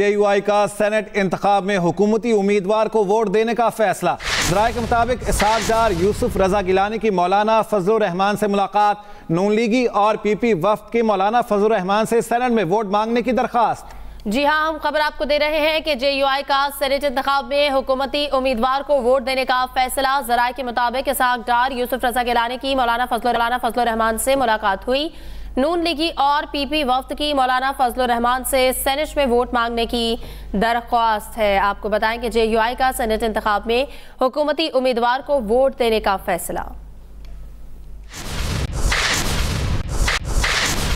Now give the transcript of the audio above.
आई का सेनेट इंतब में हुकूमती उम्मीदवार को वोट देने का फैसला जरा के मुताबिक इसाकदार यूसुफ रजा गिलानी की मौलाना रहमान से मुलाकात नून लीगी और पीपी वफ्त की मौलाना फजल रहमान से सेनेट में वोट मांगने की दरखास्त जी हाँ हम खबर आपको दे रहे हैं कि आई का सेनेट इंतब में हुकूमती उम्मीदवार को वोट देने का फैसला जरा के मुताबिक इसाकदार यूसुफ रजा गिलानी की मौलाना फजल रहमान से मुलाकात हुई नून लीगी और पीपी वफ्त की मौलाना फजल रहमान से सेनेट में वोट मांगने की दरख्वास्त है आपको बताएं कि जे का सेनेट इंतब में हुकूमती उम्मीदवार को वोट देने का फैसला